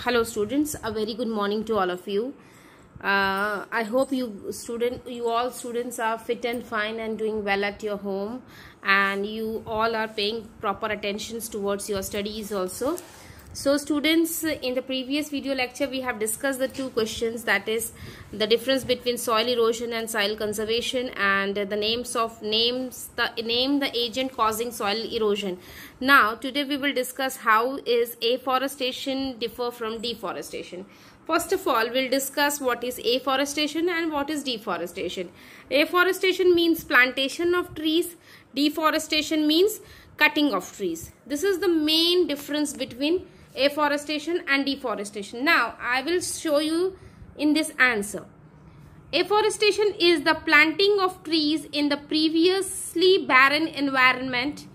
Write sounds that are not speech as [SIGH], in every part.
hello students a very good morning to all of you uh, I hope you student you all students are fit and fine and doing well at your home and you all are paying proper attentions towards your studies also so students, in the previous video lecture, we have discussed the two questions that is the difference between soil erosion and soil conservation and the names of names, the name the agent causing soil erosion. Now today we will discuss how is afforestation differ from deforestation. First of all, we'll discuss what is afforestation and what is deforestation. Afforestation means plantation of trees. Deforestation means cutting of trees. This is the main difference between afforestation and deforestation. Now, I will show you in this answer. Afforestation is the planting of trees in the previously barren environment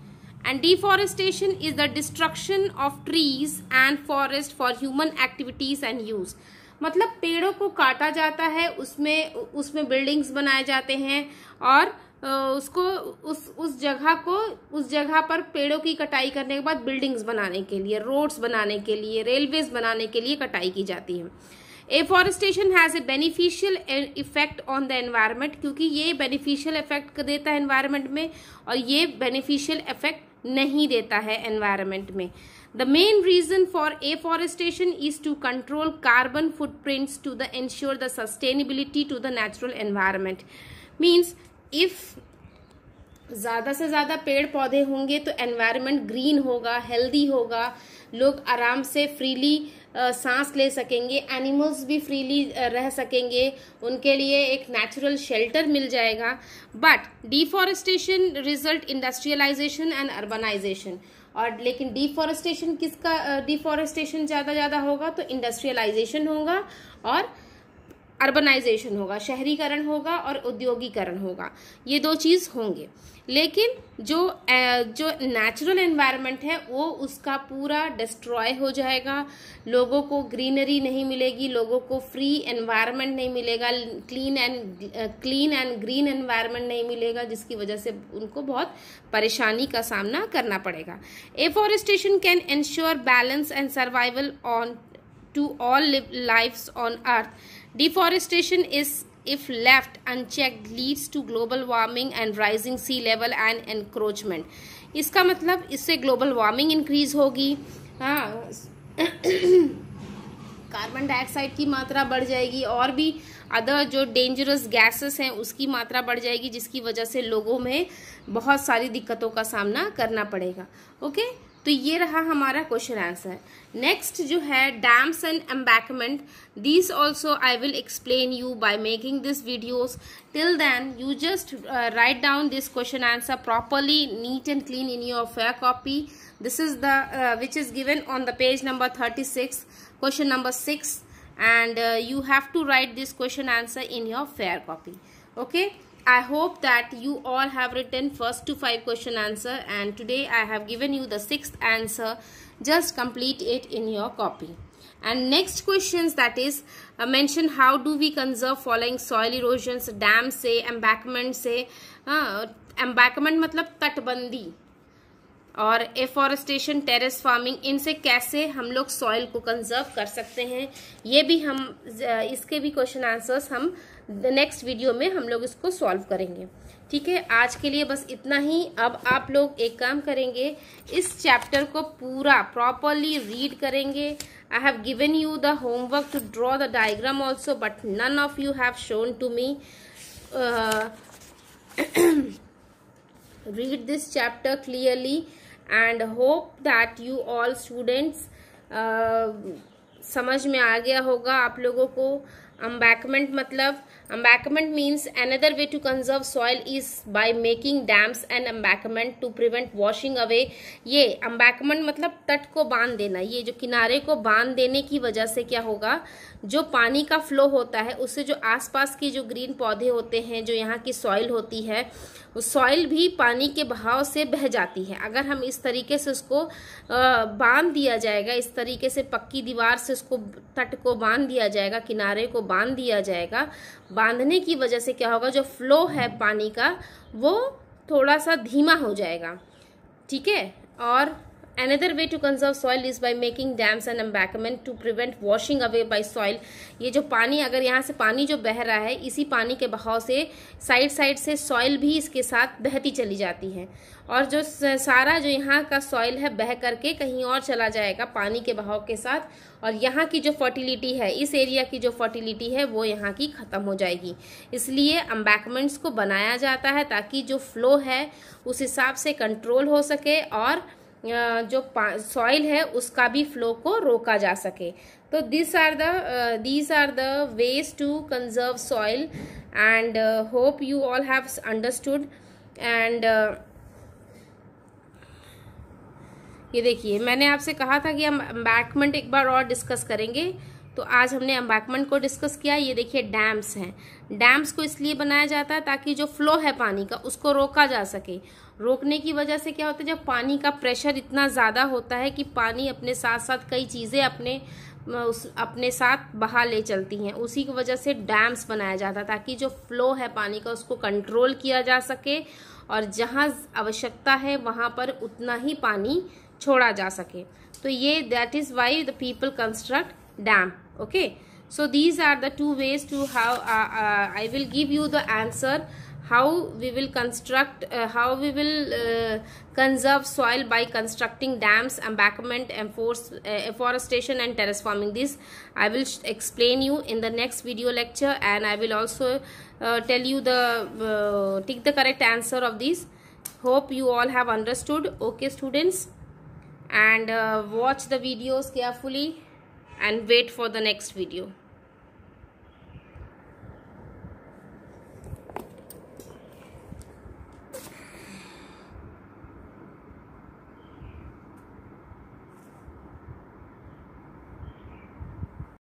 and deforestation is the destruction of trees and forest for human activities and use. मतलब पेड़ों को काटा जाता है उसमें उसमें buildings बनाए जाते हैं और उसको उस उस जगह को उस जगह पर पेड़ों की कटाई करने के बाद बिल्डिंग्स बनाने के लिए रोड्स बनाने के लिए रेलवेज बनाने के लिए कटाई की जाती है afforestation has a beneficial effect on the environment क्योंकि ये बेनिफिशियल इफेक्ट देता है एनवायरमेंट में और ये बेनिफिशियल इफेक्ट नहीं देता है एनवायरमेंट में The main reason for afforestation is to control carbon footprints to the ensure the sustainability to the natural environment. Means if ज़्यादा से ज़्यादा पेड़ पौधे होंगे तो एनवायरनमेंट ग्रीन होगा हेल्दी होगा लोग आराम से फ्रीली सांस ले सकेंगे एनिमल्स भी फ्रीली रह सकेंगे उनके लिए एक नेचुरल शेल्टर मिल जाएगा but deforestation result industrialization and urbanization और लेकिन डिफॉरेस्टेशन किसका डिफॉरेस्टेशन ज़्यादा ज़्यादा होगा तो इंडस्ट्रियलाइजेशन होगा और अर्बनाइजेशन होगा शहरीकरण होगा और उद्योगीकरण होगा ये दो चीज़ होंगे लेकिन जो जो नेचुरल एनवायरनमेंट है वो उसका पूरा डिस्ट्रॉय हो जाएगा लोगों को ग्रीनरी नहीं मिलेगी लोगों को फ्री एनवायरनमेंट नहीं मिलेगा clean and clean and green environment नहीं मिलेगा जिसकी वजह से उनको बहुत परेशानी का सामना करना पड़ेगा afforestation can ensure balance and survival on to all lifes on earth Deforestation is if left unchecked leads to global warming and rising sea level and encroachment. इसका मतलब इससे ग्लोबल वार्मिंग increase होगी हाँ कार्बन [COUGHS] डाइऑक्साइड की मात्रा बढ़ जाएगी और भी अदर जो डेंजरस गैसेस हैं उसकी मात्रा बढ़ जाएगी जिसकी वजह से लोगों में बहुत सारी दिक्कतों का सामना करना पड़ेगा ओके तो ये रहा हमारा क्वेश्चन आंसर नेक्स्ट जो है dams and embankment this also I will explain you by making this videos till then you just write down this question answer properly neat and clean in your fair copy this is the which is given on the page number thirty six question number six and you have to write this question answer in your fair copy okay I hope that you all have written first to five question answer and today I have given you the sixth answer. Just complete it in your copy. And next questions that is uh, mention how do we conserve following soil erosions, dam say embankment say. uh, embankment मतलब तटबंदी और afforestation terrace farming इनसे कैसे हम लोग soil को conserve कर सकते हैं ये भी हम इसके भी क्वेश्चन आंसर्स हम नेक्स्ट वीडियो में हम लोग इसको सॉल्व करेंगे ठीक है आज के लिए बस इतना ही अब आप लोग एक काम करेंगे इस चैप्टर को पूरा प्रॉपरली रीड करेंगे I have given you the homework to draw the diagram also but none of you have shown to me read this chapter clearly and hope that you all students समझ में आ गया होगा आप लोगों को embankment मतलब embankment means another way to conserve soil is by making dams and embankment to prevent washing away ये embankment मतलब तट को बांध देना ये जो किनारे को बांध देने की वजह से क्या होगा जो पानी का फ्लो होता है उससे जो आसपास की जो ग्रीन पौधे होते हैं जो यहाँ की सॉइल होती है वो सॉइल भी पानी के बहाव से बह जाती है अगर हम इस तरीके से उसको बांध दिया जाएगा इस तरीके से पक्की दीवार से उसको तट को बांध दिया जाएगा किनारे को बांध दिया जाएगा बांधने की वजह से क्या होगा जो फ्लो है पानी का वो थोड़ा सा धीमा हो जाएगा ठीक है और another way to conserve soil is by making dams and embankment to prevent washing away by soil ये जो पानी अगर यहाँ से पानी जो बह रहा है इसी पानी के बहाव से साइड साइड से सॉइल भी इसके साथ बहती चली जाती है और जो सारा जो यहाँ का सॉइल है बह करके कहीं और चला जाएगा पानी के बहाव के साथ और यहाँ की जो फर्टिलिटी है इस एरिया की जो फर्टिलिटी है वो यहाँ की ख़त्म हो जाएगी इसलिए अम्बैकमेंट्स को बनाया जाता है ताकि जो फ्लो है उस हिसाब से कंट्रोल हो सके और जो सॉइल है उसका भी फ्लो को रोका जा सके तो this are the these are the ways to conserve soil and hope you all have understood and ये देखिए मैंने आपसे कहा था कि हम एम्बैकमेंट एक बार और डिस्कस करेंगे तो आज हमने एम्बैकमेंट को डिस्कस किया ये देखिए डैम्स हैं डैम्स को इसलिए बनाया जाता है ताकि जो फ्लो है पानी का उसको रोका जा सके रोकने की वजह से क्या होता है जब पानी का प्रेशर इतना ज़्यादा होता है कि पानी अपने साथ साथ कई चीज़ें अपने उस अपने साथ बहा ले चलती हैं उसी की वजह से डैम्स बनाया जाता है ताकि जो फ्लो है पानी का उसको कंट्रोल किया जा सके और जहाँ आवश्यकता है वहाँ पर उतना ही पानी छोड़ा जा सके तो ये that is why the people construct dam okay so these are the two ways to how uh, uh, i will give you the answer how we will construct uh, how we will uh, conserve soil by constructing dams embankment enforce, uh, afforestation and terrace farming this i will explain you in the next video lecture and i will also uh, tell you the take the correct answer of this. hope you all have understood okay students and watch the videos carefully and wait for the next video